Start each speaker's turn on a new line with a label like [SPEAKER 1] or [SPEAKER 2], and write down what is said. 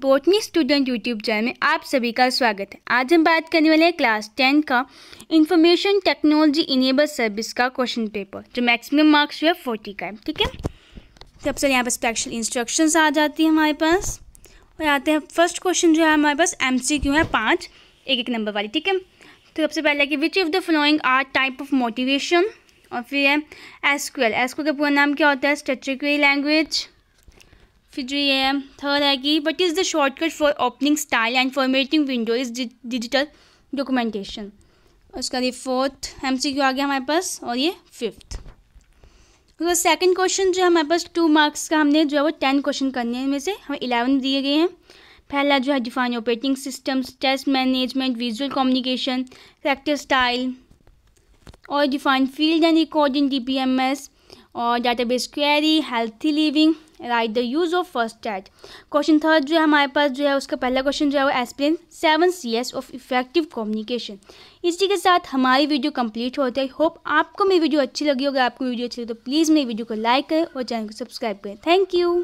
[SPEAKER 1] botany student YouTube channel में आप सभी का स्वागत है आज हम बात करने वाले हैं क्लास टेन का इंफॉर्मेशन टेक्नोलॉजी इनेबल सर्विस का क्वेश्चन पेपर जो मैक्सिमम मार्क्स जो है फोर्टी का है ठीक है सबसे तो यहाँ पर स्पेशल इंस्ट्रक्शंस आ जाती है हमारे पास और आते हैं फर्स्ट क्वेश्चन जो है हमारे पास एम है पाँच एक एक नंबर वाली ठीक है तो सबसे पहले कि which of the following are type of motivation और फिर है एसक्यूएल एसक्यूएल का पूरा नाम क्या होता है स्ट्रेचक्यूल लैंग्वेज फिर जो ये थर्ड है कि what is the shortcut for opening style and formatting window is digital documentation उसका ये फोर्थ एम सी आ गया हमारे पास और ये फिफ्थ उसका सेकेंड क्वेश्चन जो है हमारे पास टू मार्क्स का हमने जो है वो टेन क्वेश्चन करने हैं इनमें से हमें इलेवन दिए गए हैं पहला जो है define operating systems test management visual communication practice style और define field and recording D P M S और database query healthy living write the use of first date question third जो है हमारे पास जो है उसका पहला क्वेश्चन जो है वो explain seven C S of effective communication इसी के साथ हमारी वीडियो कंप्लीट होती है होप आपको मेरी वीडियो अच्छी लगी होगी आपको वीडियो अच्छी लगी तो प्लीज़ मेरी वीडियो को लाइक करें और चैनल को सब्सक्राइब करें थैंक यू